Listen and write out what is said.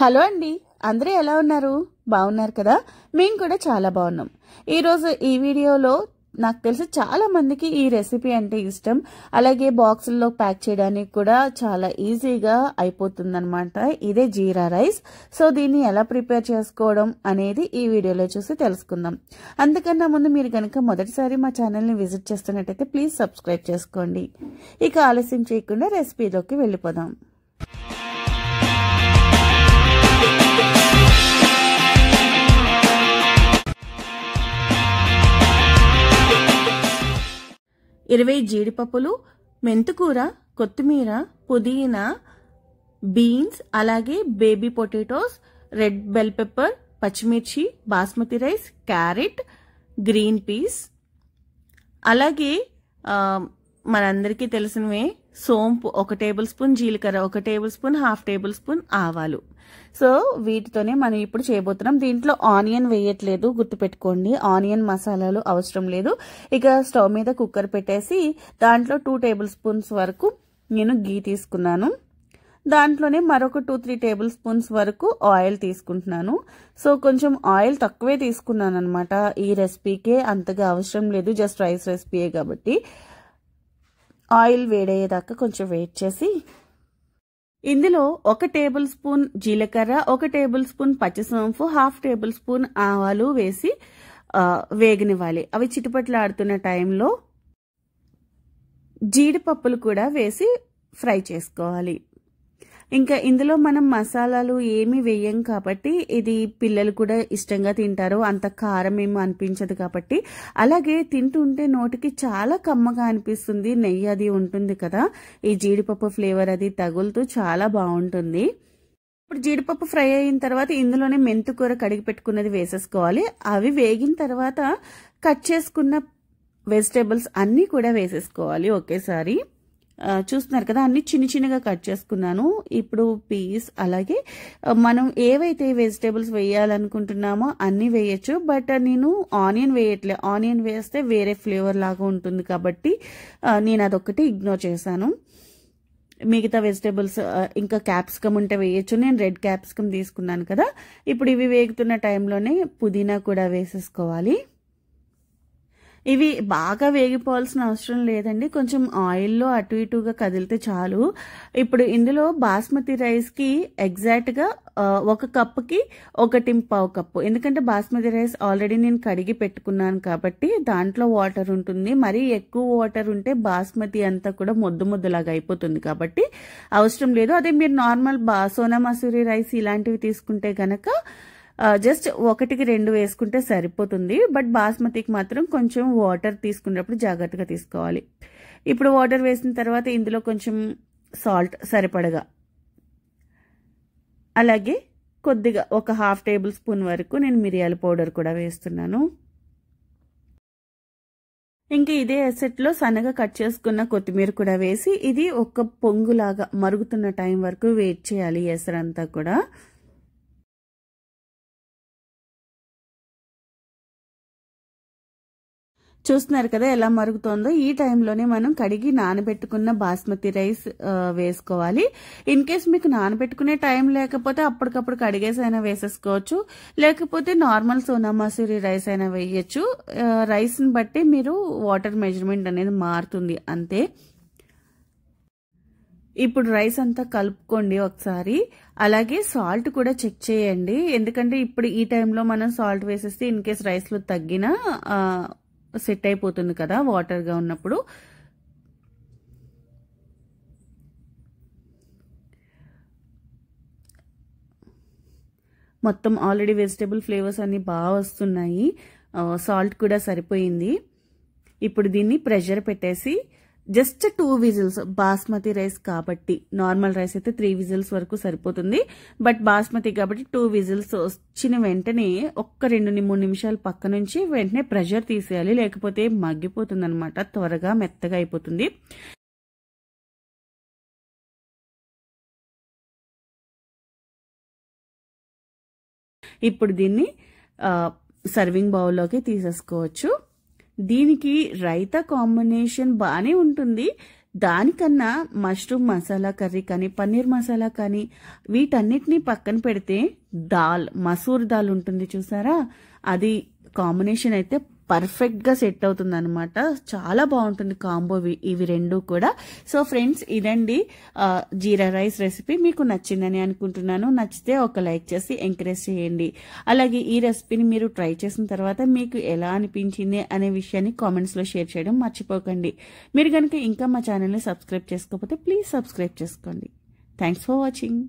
hello అండి అందరూ ఎలా ఉన్నారు బాగున్నారు కదా మేము కూడా చాలా బాగున్నాం ఈరోజు ఈ వీడియోలో నాకు తెలిసి చాలా మందికి ఈ రెసిపీ అంటే ఇష్టం అలాగే బాక్సుల్లో ప్యాక్ చేయడానికి కూడా చాలా ఈజీగా అయిపోతుందనమాట ఇదే జీరా రైస్ సో దీన్ని ఎలా ప్రిపేర్ చేసుకోవడం అనేది ఈ వీడియోలో చూసి తెలుసుకుందాం అంతకన్నా ముందు మీరు కనుక మొదటిసారి మా ఛానల్ని విజిట్ చేస్తున్నట్టయితే ప్లీజ్ సబ్స్క్రైబ్ చేసుకోండి ఇక ఆలస్యం చేయకుండా రెసిపీలోకి వెళ్ళిపోదాం ఇరవై జీడిపప్పులు మెంతుకూర కొత్తిమీర పుదీనా బీన్స్ అలాగే baby potatoes red bell pepper పచ్చిమిర్చి basmati rice carrot green peas అలాగే మనందరికీ తెలిసినవే సోంపు ఒక టేబుల్ స్పూన్ జీలకర్ర ఒక table spoon half table spoon ఆవాలు సో వీటితోనే మనం ఇప్పుడు చేయబోతున్నాం దీంట్లో ఆనియన్ వేయట్లేదు గుర్తుపెట్టుకోండి ఆనియన్ మసాలాలు అవసరం లేదు ఇక స్టవ్ మీద కుక్కర్ పెట్టేసి దాంట్లో టూ టేబుల్ స్పూన్స్ వరకు నేను గీ తీసుకున్నాను దాంట్లోనే మరొక టూ త్రీ టేబుల్ స్పూన్స్ వరకు ఆయిల్ తీసుకుంటున్నాను సో కొంచెం ఆయిల్ తక్కువే తీసుకున్నాను అనమాట ఈ రెసిపీకే అంతగా అవసరం లేదు జస్ట్ రైస్ రెసిపీయే కాబట్టి ఆయిల్ వేడయ్యేదాకా కొంచెం వెయిట్ చేసి ఇందులో ఒక టేబుల్ స్పూన్ జీలకర్ర ఒక టేబుల్ స్పూన్ పచ్చిసోంపు హాఫ్ టేబుల్ స్పూన్ ఆవాలు వేసి వేగనివ్వాలి అవి చిటుపట్లాడుతున్న టైంలో జీడిపప్పులు కూడా వేసి ఫ్రై చేసుకోవాలి ఇంకా ఇందులో మనం మసాలాలు ఏమి వేయం కాబట్టి ఇది పిల్లలు కూడా ఇష్టంగా తింటారు అంత కారం ఏమి అనిపించదు కాబట్టి అలాగే తింటుంటే నోటికి చాలా కమ్మగా అనిపిస్తుంది నెయ్యి అది ఉంటుంది కదా ఈ జీడిపప్పు ఫ్లేవర్ అది తగులుతూ చాలా బాగుంటుంది ఇప్పుడు జీడిపప్పు ఫ్రై అయిన తర్వాత ఇందులోనే మెంతుకూర కడిగి పెట్టుకున్నది వేసేసుకోవాలి అవి వేగిన తర్వాత కట్ చేసుకున్న వెజిటేబుల్స్ అన్నీ కూడా వేసేసుకోవాలి ఒకేసారి చూస్తున్నారు కదా అన్ని చిన్న చిన్నగా కట్ చేసుకున్నాను ఇప్పుడు పీస్ అలాగే మనం ఏవైతే వెజిటేబుల్స్ వేయాలనుకుంటున్నామో అన్నీ వేయచ్చు బట్ నేను ఆనియన్ వేయట్లే ఆనియన్ వేస్తే వేరే ఫ్లేవర్ లాగా ఉంటుంది కాబట్టి నేను అదొక్కటి ఇగ్నోర్ చేశాను మిగతా వెజిటేబుల్స్ ఇంకా క్యాప్సికమ్ ఉంటే వేయచ్చు నేను రెడ్ క్యాప్సికమ్ తీసుకున్నాను కదా ఇప్పుడు ఇవి వేగుతున్న టైంలోనే పుదీనా కూడా వేసేసుకోవాలి ఇవి బాగా వేగిపోవాల్సిన అవసరం లేదండి కొంచెం ఆయిల్లో అటు ఇటుగా కదిలితే చాలు ఇప్పుడు ఇందులో బాస్మతి రైస్కి ఎగ్జాక్ట్గా ఒక కప్పుకి ఒకటి పావు కప్పు ఎందుకంటే బాస్మతి రైస్ ఆల్రెడీ నేను కడిగి పెట్టుకున్నాను కాబట్టి దాంట్లో వాటర్ ఉంటుంది మరీ ఎక్కువ వాటర్ ఉంటే బాస్మతి అంతా కూడా ముద్దు ముద్దులాగా అయిపోతుంది కాబట్టి అవసరం లేదు అదే మీరు నార్మల్ బా సోనా మసూరి రైస్ ఇలాంటివి తీసుకుంటే కనుక జస్ట్ ఒకటికి రెండు వేసుకుంటే సరిపోతుంది బట్ బాస్మతికి మాత్రం కొంచెం వాటర్ తీసుకున్నప్పుడు జాగ్రత్తగా తీసుకోవాలి ఇప్పుడు వాటర్ వేసిన తర్వాత ఇందులో కొంచెం సాల్ట్ సరిపడగా అలాగే కొద్దిగా ఒక హాఫ్ టేబుల్ స్పూన్ వరకు నేను మిరియాల పౌడర్ కూడా వేస్తున్నాను ఇంకా ఇదే ఎసెట్లో సన్నగా కట్ చేసుకున్న కొత్తిమీర కూడా వేసి ఇది ఒక పొంగులాగా మరుగుతున్న టైం వరకు వెయిట్ చేయాలి ఎసరంతా కూడా చూస్తున్నారు కదా ఎలా మరుగుతోందో ఈ టైంలోనే మనం కడిగి నానబెట్టుకున్న బాస్మతి రైస్ వేసుకోవాలి ఇన్ కేస్ మీకు నానబెట్టుకునే టైం లేకపోతే అప్పటికప్పుడు కడిగేసైనా వేసేసుకోవచ్చు లేకపోతే నార్మల్ సోనా మసూరి రైస్ అయినా వేయచ్చు రైస్ని బట్టి మీరు వాటర్ మెజర్మెంట్ అనేది మారుతుంది అంతే ఇప్పుడు రైస్ అంతా కలుపుకోండి ఒకసారి అలాగే సాల్ట్ కూడా చెక్ చేయండి ఎందుకంటే ఇప్పుడు ఈ టైంలో మనం సాల్ట్ వేసేస్తే ఇన్ కేస్ రైస్లో తగ్గిన సెట్ అయిపోతుంది కదా వాటర్గా ఉన్నప్పుడు మొత్తం ఆల్రెడీ వెజిటేబుల్ ఫ్లేవర్స్ అన్నీ బాగా వస్తున్నాయి సాల్ట్ కూడా సరిపోయింది ఇప్పుడు దీన్ని ప్రెషర్ పెట్టేసి just two whistles basmati rice కాబట్టి నార్మల్ రైస్ అయితే త్రీ విజిల్స్ వరకు సరిపోతుంది బట్ బాస్మతి కాబట్టి టూ విజిల్స్ వచ్చిన వెంటనే ఒక్క రెండు మూడు నిమిషాలు పక్క నుంచి వెంటనే ప్రెషర్ తీసేయాలి లేకపోతే మగ్గిపోతుంది అనమాట త్వరగా మెత్తగా అయిపోతుంది ఇప్పుడు దీన్ని సర్వింగ్ బౌల్లోకి తీసేసుకోవచ్చు దీనికి రైతా కాంబినేషన్ బాగానే ఉంటుంది దానికన్నా మష్రూమ్ మసాలా కర్రీ కానీ పన్నీర్ మసాలా కానీ వీటన్నిటినీ పక్కన పెడితే దాల్ మసూర్ దాల్ ఉంటుంది చూసారా అది కాంబినేషన్ అయితే పర్ఫెక్ట్గా సెట్ అవుతుంది అనమాట చాలా బాగుంటుంది కాంబో ఇవి రెండు కూడా సో ఫ్రెండ్స్ ఇదండి జీరా రైస్ రెసిపీ మీకు నచ్చిందని అనుకుంటున్నాను నచ్చితే ఒక లైక్ చేసి ఎంకరేజ్ చేయండి అలాగే ఈ రెసిపీని మీరు ట్రై చేసిన తర్వాత మీకు ఎలా అనిపించింది అనే విషయాన్ని కామెంట్స్లో షేర్ చేయడం మర్చిపోకండి మీరు కనుక ఇంకా మా ఛానల్ని సబ్స్క్రైబ్ చేసుకోకపోతే ప్లీజ్ సబ్స్క్రైబ్ చేసుకోండి థ్యాంక్స్ ఫర్ వాచింగ్